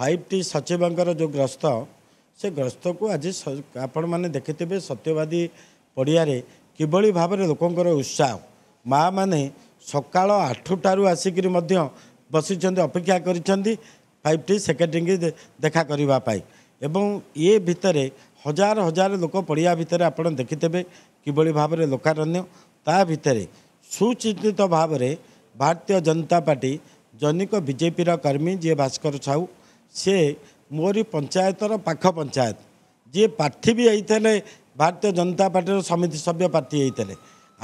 five ଟି ସଚିବଙ୍କର ଯେଉଁ ଗ୍ରସ୍ତ ସେ ଗ୍ରସ୍ତକୁ ଆଜି ଆପଣମାନେ ଦେଖିଥିବେ ସତ୍ୟବାଦୀ ପଡ଼ିଆରେ କିଭଳି ଭାବରେ ଲୋକଙ୍କର ଉତ୍ସାହ ମାନେ ସକାଳ ଆଠଟାରୁ ଆସିକିରି ମଧ୍ୟ ବସିଛନ୍ତି ଅପେକ୍ଷା କରିଛନ୍ତି ଫାଇଭ୍ ଟି ସେକେଣ୍ଡିଙ୍ଗ ଦେଖା କରିବା ପାଇଁ ଏବଂ ଇଏ ଭିତରେ ହଜାର ହଜାର ଲୋକ ପଡ଼ିଆ ଭିତରେ ଆପଣ ଦେଖିଥିବେ କିଭଳି ଭାବରେ ଲୋକାରଣ୍ୟ ତା ଭିତରେ ସୁଚିନ୍ତିତ ଭାବରେ ଭାରତୀୟ ଜନତା ପାର୍ଟି ଜନିକ ବିଜେପିର କର୍ମୀ ଯିଏ ଭାସ୍କର ସାହୁ ସେ ମୋରି ପଞ୍ଚାୟତର ପାଖ ପଞ୍ଚାୟତ ଯିଏ ପ୍ରାର୍ଥୀ ବି ହେଇଥିଲେ ଭାରତୀୟ ଜନତା ପାର୍ଟିର ସମିତି ସଭ୍ୟ ପ୍ରାର୍ଥୀ ହେଇଥିଲେ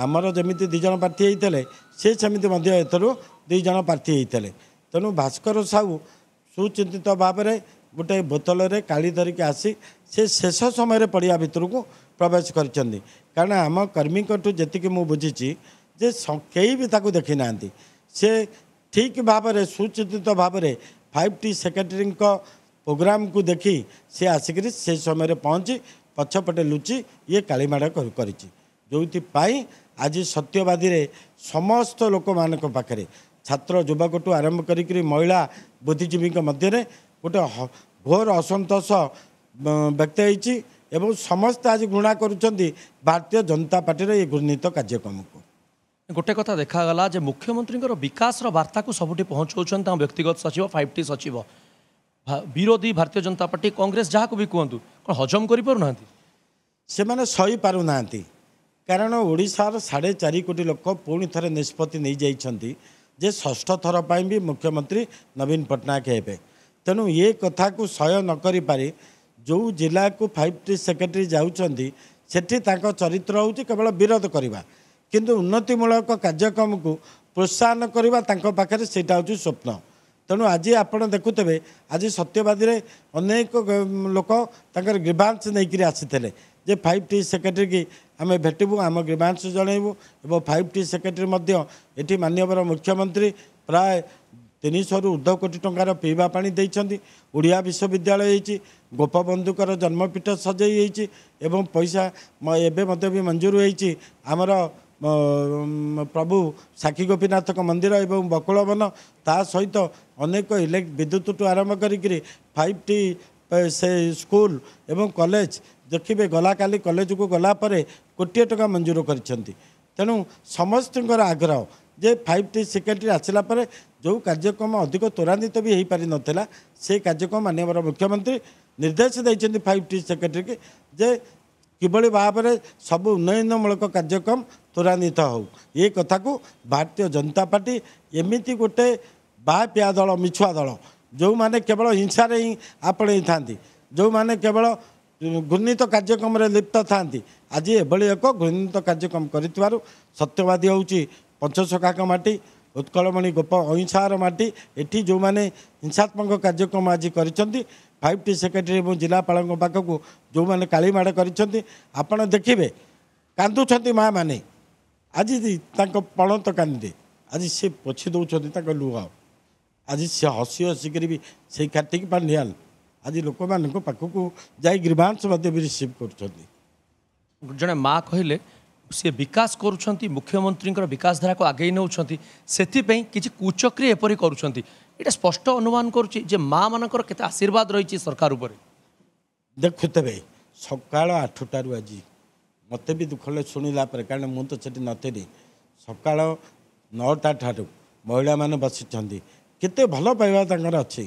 ଆମର ଯେମିତି ଦୁଇ ଜଣ ପ୍ରାର୍ଥୀ ହେଇଥିଲେ ସେ ସେମିତି ମଧ୍ୟ ଏଥିରୁ ଦୁଇ ଜଣ ପ୍ରାର୍ଥୀ ହେଇଥିଲେ ତେଣୁ ଭାସ୍କର ସାହୁ ସୁଚିନ୍ତିତ ଭାବରେ ଗୋଟେ ବୋତଲରେ କାଳି ଧରିକି ଆସି ସେ ଶେଷ ସମୟରେ ପଡ଼ିଆ ଭିତରକୁ ପ୍ରବେଶ କରିଛନ୍ତି କାରଣ ଆମ କର୍ମୀଙ୍କଠୁ ଯେତିକି ମୁଁ ବୁଝିଛି ଯେ କେହି ବି ତାକୁ ଦେଖିନାହାନ୍ତି ସେ ଠିକ୍ ଭାବରେ ସୁଚିନ୍ତିତ ଭାବରେ ଫାଇଭ୍ ଟି ସେକ୍ରେଟେରୀଙ୍କ ପ୍ରୋଗ୍ରାମ୍କୁ ଦେଖି ସେ ଆସିକରି ସେ ସମୟରେ ପହଞ୍ଚି ପଛପଟେ ଲୁଚି ଇଏ କାଳିମାଡ଼ କରିଛି ଯେଉଁଥିପାଇଁ ଆଜି ସତ୍ୟବାଦୀରେ ସମସ୍ତ ଲୋକମାନଙ୍କ ପାଖରେ ଛାତ୍ର ଯୁବକଠୁ ଆରମ୍ଭ କରିକିରି ମହିଳା ବୁଦ୍ଧିଜୀବୀଙ୍କ ମଧ୍ୟରେ ଗୋଟେ ଘୋର ଅସନ୍ତୋଷ ବ୍ୟକ୍ତ ହେଇଛି ଏବଂ ସମସ୍ତେ ଆଜି ଘୃଣା କରୁଛନ୍ତି ଭାରତୀୟ ଜନତା ପାର୍ଟିର ଏ ଘୃଣୀତ କାର୍ଯ୍ୟକ୍ରମକୁ गोटे कथा मुख्यमंत्री मुख्यमन्त्री बिकास र वार्ता सबैठ व्यक्तिगत सचिव फाइभ टी सचिव विरोधी भारतीय जनता पर्टी कङ्ग्रेस जहाँ हजम सही पारुँदै किसार साढे कोटी लोक पर निष्पत्ति नै षष्ठ भी मुख्यमंत्री नवीन पट्टनायके तेणु ये कथा नकरिपरि जो जा फाइभ टिकेटरी जाऊँ सठी चरित्र चरित केवल विरोधको କିନ୍ତୁ ଉନ୍ନତିମୂଳକ କାର୍ଯ୍ୟକ୍ରମକୁ ପ୍ରୋତ୍ସାହନ କରିବା ତାଙ୍କ ପାଖରେ ସେଇଟା ହେଉଛି ସ୍ୱପ୍ନ ତେଣୁ ଆଜି ଆପଣ ଦେଖୁଥିବେ ଆଜି ସତ୍ୟବାଦୀରେ ଅନେକ ଲୋକ ତାଙ୍କର ଗ୍ରୀଭାଂଶ ନେଇକିରି ଆସିଥିଲେ ଯେ ଫାଇଭ୍ ଟି ସେକ୍ରେଟେରୀକି ଆମେ ଭେଟିବୁ ଆମ ଗ୍ରୀଭାଂଶ ଜଣାଇବୁ ଏବଂ ଫାଇଭ୍ ଟି ସେକ୍ରେଟେରୀ ମଧ୍ୟ ଏଠି ମାନ୍ୟବର ମୁଖ୍ୟମନ୍ତ୍ରୀ ପ୍ରାୟ ତିନିଶହରୁ ଉର୍ଦ୍ଧ କୋଟି ଟଙ୍କାର ପିଇବା ପାଣି ଦେଇଛନ୍ତି ଓଡ଼ିଆ ବିଶ୍ୱବିଦ୍ୟାଳୟ ହେଇଛି ଗୋପବନ୍ଧୁଙ୍କର ଜନ୍ମପୀଠ ସଜେଇ ହେଇଛି ଏବଂ ପଇସା ଏବେ ମଧ୍ୟ ବି ମଞ୍ଜୁର ହେଇଛି ଆମର ପ୍ରଭୁ ସାକ୍ଷୀ ଗୋପୀନାଥଙ୍କ ମନ୍ଦିର ଏବଂ ବକୁଳବନ ତା ସହିତ ଅନେକ ଇଲେକ୍ଟ୍ରି ବିଦ୍ୟୁତଠୁ ଆରମ୍ଭ କରିକିରି ଫାଇଭ୍ ଟି ସେ ସ୍କୁଲ ଏବଂ କଲେଜ ଦେଖିବେ ଗଲା କାଲି କଲେଜକୁ ଗଲା ପରେ କୋଟିଏ ଟଙ୍କା ମଞ୍ଜୁର କରିଛନ୍ତି ତେଣୁ ସମସ୍ତଙ୍କର ଆଗ୍ରହ ଯେ ଫାଇଭ୍ ଟି ସେକେଣ୍ଡରୀ ଆସିଲା ପରେ ଯେଉଁ କାର୍ଯ୍ୟକ୍ରମ ଅଧିକ ତ୍ୱରାନ୍ୱିତ ବି ହୋଇପାରିନଥିଲା ସେ କାର୍ଯ୍ୟକ୍ରମ ମାନ୍ୟବର ମୁଖ୍ୟମନ୍ତ୍ରୀ ନିର୍ଦ୍ଦେଶ ଦେଇଛନ୍ତି ଫାଇଭ୍ ଟି ସେକେଣ୍ଡରୀକି ଯେ କିଭଳି ଭାବରେ ସବୁ ଉନ୍ନୟନମୂଳକ କାର୍ଯ୍ୟକ୍ରମ ତ୍ୱରାନ୍ୱିତ ହେଉ ଏ କଥାକୁ ଭାରତୀୟ ଜନତା ପାର୍ଟି ଏମିତି ଗୋଟେ ବା ପିଆ ଦଳ ମିଛୁଆ ଦଳ ଯେଉଁମାନେ କେବଳ ହିଂସାରେ ହିଁ ଆପଣେଇଥାନ୍ତି ଯେଉଁମାନେ କେବଳ ଘୃଣିତ କାର୍ଯ୍ୟକ୍ରମରେ ଲିପ୍ତ ଥାନ୍ତି ଆଜି ଏଭଳି ଏକ ଘୃଣିତ କାର୍ଯ୍ୟକ୍ରମ କରିଥିବାରୁ ସତ୍ୟବାଦୀ ହେଉଛି ପଞ୍ଚସଖାଙ୍କ ମାଟି ଉତ୍କଳମଣି ଗୋପ ଅଇଁସାହାର ମାଟି ଏଠି ଯେଉଁମାନେ ହିଂସାତ୍ମକ କାର୍ଯ୍ୟକ୍ରମ ଆଜି କରିଛନ୍ତି ଫାଇଭ୍ ଟି ସେକ୍ରେଟେରୀ ଏବଂ ଜିଲ୍ଲାପାଳଙ୍କ ପାଖକୁ ଯେଉଁମାନେ କାଳିମାଡ଼ କରିଛନ୍ତି ଆପଣ ଦେଖିବେ କାନ୍ଦୁଛନ୍ତି ମାଆମାନେ ଆଜି ତାଙ୍କ ପଣତ କାନ୍ଦି ଆଜି ସେ ପୋଛି ଦେଉଛନ୍ତି ତାଙ୍କ ଲୁହ ଆଜି ସେ ହସି ହସିକରି ବି ସେଇ କାଟିକି ପାଣ୍ଡିଆଲ ଆଜି ଲୋକମାନଙ୍କ ପାଖକୁ ଯାଇ ଗ୍ରୀବାଂଶ ମଧ୍ୟ ବି ରିସିଭ୍ କରୁଛନ୍ତି ଜଣେ ମା କହିଲେ ସେ ବିକାଶ କରୁଛନ୍ତି ମୁଖ୍ୟମନ୍ତ୍ରୀଙ୍କର ବିକାଶଧାରାକୁ ଆଗେଇ ନେଉଛନ୍ତି ସେଥିପାଇଁ କିଛି କୁଚକ୍ରି ଏପରି କରୁଛନ୍ତି ଏଇଟା ସ୍ପଷ୍ଟ ଅନୁମାନ କରୁଛି ଯେ ମା' ମାନଙ୍କର କେତେ ଆଶୀର୍ବାଦ ରହିଛି ସରକାର ଉପରେ ଦେଖୁଥିବେ ସକାଳ ଆଠଟାରୁ ଆଜି ମୋତେ ବି ଦୁଃଖ ଲାଗେ ଶୁଣିଲା ପରେ କାରଣ ମୁଁ ତ ସେଠି ନଥିଲି ସକାଳ ନଅଟା ଠାରୁ ମହିଳାମାନେ ବସିଛନ୍ତି କେତେ ଭଲ ପାଇବା ତାଙ୍କର ଅଛି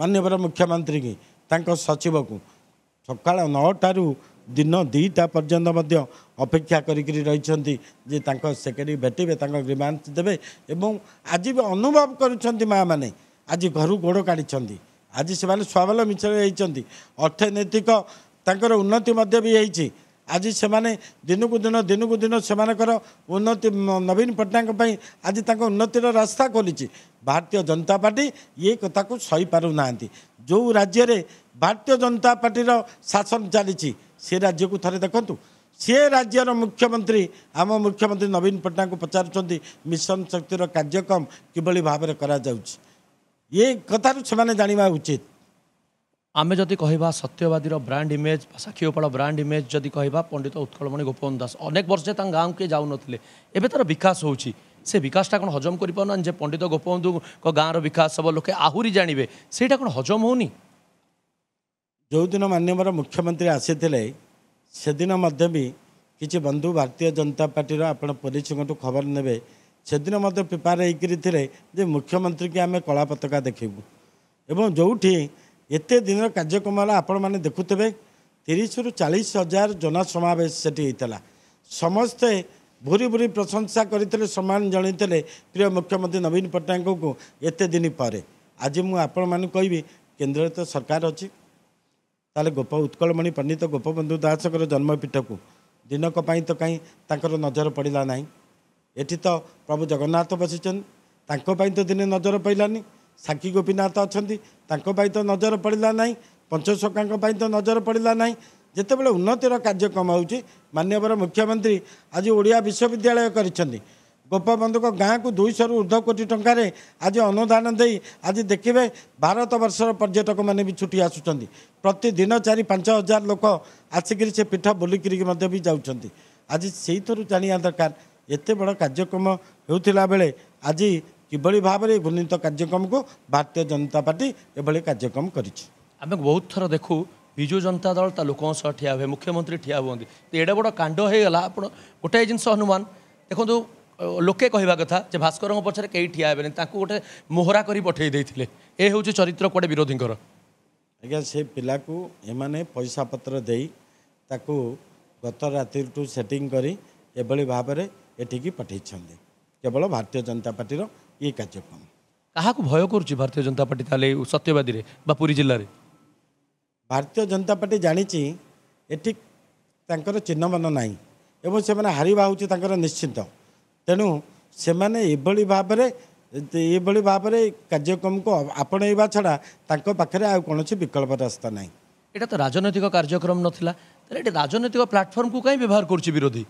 ମାନ୍ୟବର ମୁଖ୍ୟମନ୍ତ୍ରୀଙ୍କୁ ତାଙ୍କ ସଚିବକୁ ସକାଳ ନଅଟାରୁ ଦିନ ଦୁଇଟା ପର୍ଯ୍ୟନ୍ତ ମଧ୍ୟ ଅପେକ୍ଷା କରିକିରି ରହିଛନ୍ତି ଯେ ତାଙ୍କ ସେକ୍ରେଟେରୀ ଭେଟିବେ ତାଙ୍କ ରିମାଣ୍ଡ ଦେବେ ଏବଂ ଆଜି ବି ଅନୁଭବ କରୁଛନ୍ତି ମାଆମାନେ ଆଜି ଘରୁ ଗୋଡ଼ କାଢ଼ିଛନ୍ତି ଆଜି ସେମାନେ ସ୍ୱାବଲମ୍ବୀ ହେଇଛନ୍ତି ଅର୍ଥନୈତିକ ତାଙ୍କର ଉନ୍ନତି ମଧ୍ୟ ବି ହେଇଛି ଆଜି ସେମାନେ ଦିନକୁ ଦିନ ଦିନକୁ ଦିନ ସେମାନଙ୍କର ଉନ୍ନତି ନବୀନ ପଟ୍ଟନାୟକଙ୍କ ପାଇଁ ଆଜି ତାଙ୍କ ଉନ୍ନତିର ରାସ୍ତା ଖୋଲିଛି ଭାରତୀୟ ଜନତା ପାର୍ଟି ଏ କଥାକୁ ସହିପାରୁନାହାନ୍ତି ଯେଉଁ ରାଜ୍ୟରେ ଭାରତୀୟ ଜନତା ପାର୍ଟିର ଶାସନ ଚାଲିଛି ସେ ରାଜ୍ୟକୁ ଥରେ ଦେଖନ୍ତୁ ସେ ରାଜ୍ୟର ମୁଖ୍ୟମନ୍ତ୍ରୀ ଆମ ମୁଖ୍ୟମନ୍ତ୍ରୀ ନବୀନ ପଟ୍ଟନାୟକଙ୍କୁ ପଚାରୁଛନ୍ତି ମିଶନ ଶକ୍ତିର କାର୍ଯ୍ୟକ୍ରମ କିଭଳି ଭାବରେ କରାଯାଉଛି ଏ କଥାରୁ ସେମାନେ ଜାଣିବା ଉଚିତ ଆମେ ଯଦି କହିବା ସତ୍ୟବାଦୀର brand image Sakshigopal brand image ଯଦି କହିବା ପଣ୍ଡିତ ଉତ୍କଳମଣି ଗୋପବନ୍ଧୁ ଦାସ ଅନେକ ବର୍ଷ ତାଙ୍କ ଗାଁକୁ କିଏ ଯାଉନଥିଲେ ଏବେ ତା'ର ବିକାଶ ହେଉଛି ସେ ବିକାଶଟା କ'ଣ ହଜମ କରିପାରୁନାହାନ୍ତି ଯେ ପଣ୍ଡିତ ଗୋପବନ୍ଧୁଙ୍କ ଗାଁର ବିକାଶ ହେବ ଲୋକେ ଆହୁରି ଜାଣିବେ ସେଇଟା କ'ଣ ହଜମ ହେଉନି ଯେଉଁଦିନ ମାନ୍ୟବର ମୁଖ୍ୟମନ୍ତ୍ରୀ ଆସିଥିଲେ ସେଦିନ ମଧ୍ୟ ବି କିଛି ବନ୍ଧୁ ଭାରତୀୟ ଜନତା ପାର୍ଟିର ଆପଣ ପୋଲିସଙ୍କଠୁ ଖବର ନେବେ ସେଦିନ ମଧ୍ୟ ପ୍ରିପାର ହେଇକରି ଥିଲେ ଯେ ମୁଖ୍ୟମନ୍ତ୍ରୀକି ଆମେ କଳା ପତାକା ଦେଖିବୁ ଏବଂ ଯେଉଁଠି ଏତେ ଦିନର କାର୍ଯ୍ୟକ୍ରମ ହେଲା ଆପଣମାନେ ଦେଖୁଥିବେ ତିରିଶରୁ ଚାଳିଶ ହଜାର ଜନସମାବେଶ ସେଠି ହେଇଥିଲା ସମସ୍ତେ ଭୁରି ଭୁରି ପ୍ରଶଂସା କରିଥିଲେ ସମ୍ମାନ ଜଣାଇଥିଲେ ପ୍ରିୟ ମୁଖ୍ୟମନ୍ତ୍ରୀ ନବୀନ ପଟ୍ଟନାୟକଙ୍କୁ ଏତେ ଦିନ ପରେ ଆଜି ମୁଁ ଆପଣମାନଙ୍କୁ କହିବି କେନ୍ଦ୍ରରେ ତ ସରକାର ଅଛି ତାହେଲେ ଗୋପ ଉତ୍କଳମଣି ପଣ୍ଡିତ ଗୋପବନ୍ଧୁ ଦାସଙ୍କର ଜନ୍ମପୀଠକୁ ଦିନକ ପାଇଁ ତ କାହିଁ ତାଙ୍କର ନଜର ପଡ଼ିଲା ନାହିଁ ଏଠି ତ ପ୍ରଭୁ ଜଗନ୍ନାଥ ବସିଛନ୍ତି ତାଙ୍କ ପାଇଁ ତ ଦିନେ ନଜର ପଡ଼ିଲାନି ସାକ୍ଷୀ ଗୋପୀନାଥ ଅଛନ୍ତି ତାଙ୍କ ପାଇଁ ତ ନଜର ପଡ଼ିଲା ନାହିଁ ପଞ୍ଚସଖାଙ୍କ ପାଇଁ ତ ନଜର ପଡ଼ିଲା ନାହିଁ ଯେତେବେଳେ ଉନ୍ନତିର କାର୍ଯ୍ୟକ୍ରମ ହେଉଛି ମାନ୍ୟବର ମୁଖ୍ୟମନ୍ତ୍ରୀ ଆଜି ଓଡ଼ିଆ ବିଶ୍ୱବିଦ୍ୟାଳୟ କରିଛନ୍ତି ଗୋପବନ୍ଧୁଙ୍କ ଗାଁକୁ ଦୁଇଶହରୁ ଉର୍ଦ୍ଧ୍ୱ କୋଟି ଟଙ୍କାରେ ଆଜି ଅନୁଦାନ ଦେଇ ଆଜି ଦେଖିବେ ଭାରତ ବର୍ଷର ପର୍ଯ୍ୟଟକମାନେ ବି ଛୁଟି ଆସୁଛନ୍ତି ପ୍ରତିଦିନ ଚାରି ପାଞ୍ଚ ହଜାର ଲୋକ ଆସିକିରି ସେ ପୀଠ ବୁଲିକିରି ମଧ୍ୟ ବି ଯାଉଛନ୍ତି ଆଜି ସେଇଥିରୁ ଜାଣିବା ଦରକାର ଏତେ ବଡ଼ କାର୍ଯ୍ୟକ୍ରମ ହେଉଥିଲା ବେଳେ ଆଜି କିଭଳି ଭାବରେ ଗୁଣିତ କାର୍ଯ୍ୟକ୍ରମକୁ ଭାରତୀୟ ଜନତା ପାର୍ଟି ଏଭଳି କାର୍ଯ୍ୟକ୍ରମ କରିଛି ଆମେ ବହୁତ ଥର ଦେଖୁ ବିଜୁ ଜନତା ଦଳ ତା ଲୋକଙ୍କ ସହ ଠିଆ ହୁଏ ମୁଖ୍ୟମନ୍ତ୍ରୀ ଠିଆ ହୁଅନ୍ତି ଏଡ଼େ ବଡ଼ କାଣ୍ଡ ହେଇଗଲା ଆପଣ ଗୋଟାଏ ଜିନିଷ ହନୁମାନ ଦେଖନ୍ତୁ ଲୋକେ କହିବା କଥା ଯେ ଭାସ୍କରଙ୍କ ପଛରେ କେହି ଠିଆ ହେବେନି ତାଙ୍କୁ ଗୋଟେ ମୋହରା କରି ପଠାଇ ଦେଇଥିଲେ ଏ ହେଉଛି ଚରିତ୍ର କୁଆଡ଼େ ବିରୋଧୀଙ୍କର ଆଜ୍ଞା ସେ ପିଲାକୁ ଏମାନେ ପଇସା ପତ୍ର ଦେଇ ତାକୁ ଗତ ରାତିଠୁ ସେଟିଂ କରି ଏଭଳି ଭାବରେ ଏଠିକି ପଠାଇଛନ୍ତି କେବଳ ଭାରତୀୟ ଜନତା ପାର୍ଟିର ଇଏ କାର୍ଯ୍ୟକ୍ରମ କାହାକୁ ଭୟ କରୁଛି ଭାରତୀୟ ଜନତା ପାର୍ଟି ତାହେଲେ ସତ୍ୟବାଦୀରେ ବା ପୁରୀ ଜିଲ୍ଲାରେ ଭାରତୀୟ ଜନତା ପାର୍ଟି ଜାଣିଛି ଏଠି ତାଙ୍କର ଚିହ୍ନମାନ ନାହିଁ ଏବଂ ସେମାନେ ହାରିବା ହେଉଛି ତାଙ୍କର ନିଶ୍ଚିନ୍ତ ତେଣୁ ସେମାନେ ଏଭଳି ଭାବରେ ଏଭଳି ଭାବରେ କାର୍ଯ୍ୟକ୍ରମକୁ ଆପଣେଇବା ଛଡ଼ା ତାଙ୍କ ପାଖରେ ଆଉ କୌଣସି ବିକଳ୍ପ ରାସ୍ତା ନାହିଁ ଏଇଟା ତ ରାଜନୈତିକ କାର୍ଯ୍ୟକ୍ରମ ନଥିଲା ତାହେଲେ ଏଇଟା ରାଜନୈତିକ ପ୍ଲାଟଫର୍ମକୁ କାହିଁ ବ୍ୟବହାର କରୁଛି ବିରୋଧୀ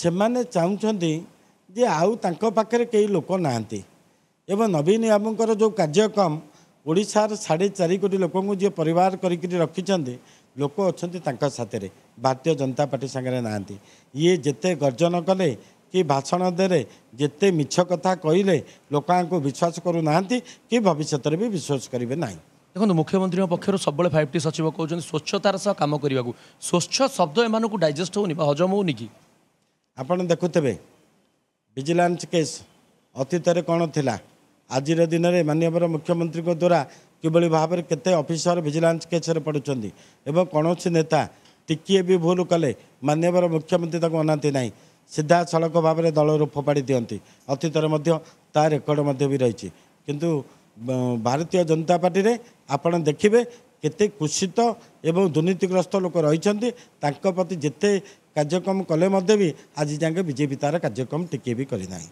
ସେମାନେ ଚାହୁଁଛନ୍ତି ଯେ ଆଉ ତାଙ୍କ ପାଖରେ କେହି ଲୋକ ନାହାନ୍ତି ଏବଂ ନବୀନ ବାବୁଙ୍କର ଯେଉଁ କାର୍ଯ୍ୟକ୍ରମ ଓଡ଼ିଶାର ସାଢ଼େ ଚାରି କୋଟି ଲୋକଙ୍କୁ ଯିଏ ପରିବାର କରିକିରି ରଖିଛନ୍ତି ଲୋକ ଅଛନ୍ତି ତାଙ୍କ ସାଥିରେ ଭାରତୀୟ ଜନତା ପାର୍ଟି ସାଙ୍ଗରେ ନାହାନ୍ତି ଇଏ ଯେତେ ଗର୍ଜନ କଲେ କି ଭାଷଣ ଦେଲେ ଯେତେ ମିଛ କଥା କହିଲେ ଲୋକଙ୍କୁ ବିଶ୍ୱାସ କରୁନାହାନ୍ତି କି ଭବିଷ୍ୟତରେ ବି ବିଶ୍ୱାସ କରିବେ ନାହିଁ ଦେଖନ୍ତୁ ମୁଖ୍ୟମନ୍ତ୍ରୀଙ୍କ ପକ୍ଷରୁ ସବୁବେଳେ ଫାଇଭ୍ ଟି ସଚିବ କହୁଛନ୍ତି ସ୍ୱଚ୍ଛତାର ସହ କାମ କରିବାକୁ ସ୍ୱଚ୍ଛ ଶବ୍ଦ ଏମାନଙ୍କୁ ଡାଇଜେଷ୍ଟ ହେଉନି ବା ହଜମ ହେଉନି କି ଆପଣ ଦେଖୁଥିବେ ଭିଜିଲାନ୍ସ କେସ୍ ଅତୀତରେ କ'ଣ ଥିଲା ଆଜିର ଦିନରେ ମାନ୍ୟବର ମୁଖ୍ୟମନ୍ତ୍ରୀଙ୍କ ଦ୍ୱାରା କିଭଳି ଭାବରେ କେତେ ଅଫିସର ଭିଜିଲାନ୍ସ କେସ୍ରେ ପଡ଼ୁଛନ୍ତି ଏବଂ କୌଣସି ନେତା ଟିକିଏ ବି ଭୁଲ କଲେ ମାନ୍ୟବର ମୁଖ୍ୟମନ୍ତ୍ରୀ ତାକୁ ଅନାନ୍ତି ନାହିଁ ସିଧାସଳଖ ଭାବରେ ଦଳରୁ ଫୋପାଡ଼ି ଦିଅନ୍ତି ଅତୀତରେ ମଧ୍ୟ ତା ରେକର୍ଡ଼ ମଧ୍ୟ ବି ରହିଛି କିନ୍ତୁ ଭାରତୀୟ ଜନତା ପାର୍ଟିରେ ଆପଣ ଦେଖିବେ କେତେ କୁଷିତ ଏବଂ ଦୁର୍ନୀତିଗ୍ରସ୍ତ ଲୋକ ରହିଛନ୍ତି ତାଙ୍କ ପ୍ରତି ଯେତେ କାର୍ଯ୍ୟକ୍ରମ କଲେ ମଧ୍ୟ ବି ଆଜି ଯାଏଁକେ ବିଜେପି ତାର କାର୍ଯ୍ୟକ୍ରମ ଟିକିଏ ବି କରିନାହିଁ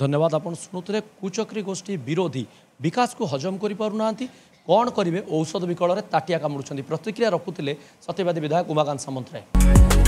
ଧନ୍ୟବାଦ ଆପଣ ଶୁଣୁଥିଲେ କୁଚକ୍ରୀ ଗୋଷ୍ଠୀ ବିରୋଧୀ ବିକାଶକୁ ହଜମ କରିପାରୁନାହାନ୍ତି କ'ଣ କରିବେ ଔଷଧ ବିକଳରେ ତାଟିଆ କାମୁଡ଼ୁଛନ୍ତି ପ୍ରତିକ୍ରିୟା ରଖୁଥିଲେ ସତ୍ୟବାଦୀ ବିଧାୟକ ଉମାକାନ୍ତ ସାମନ୍ତରାୟ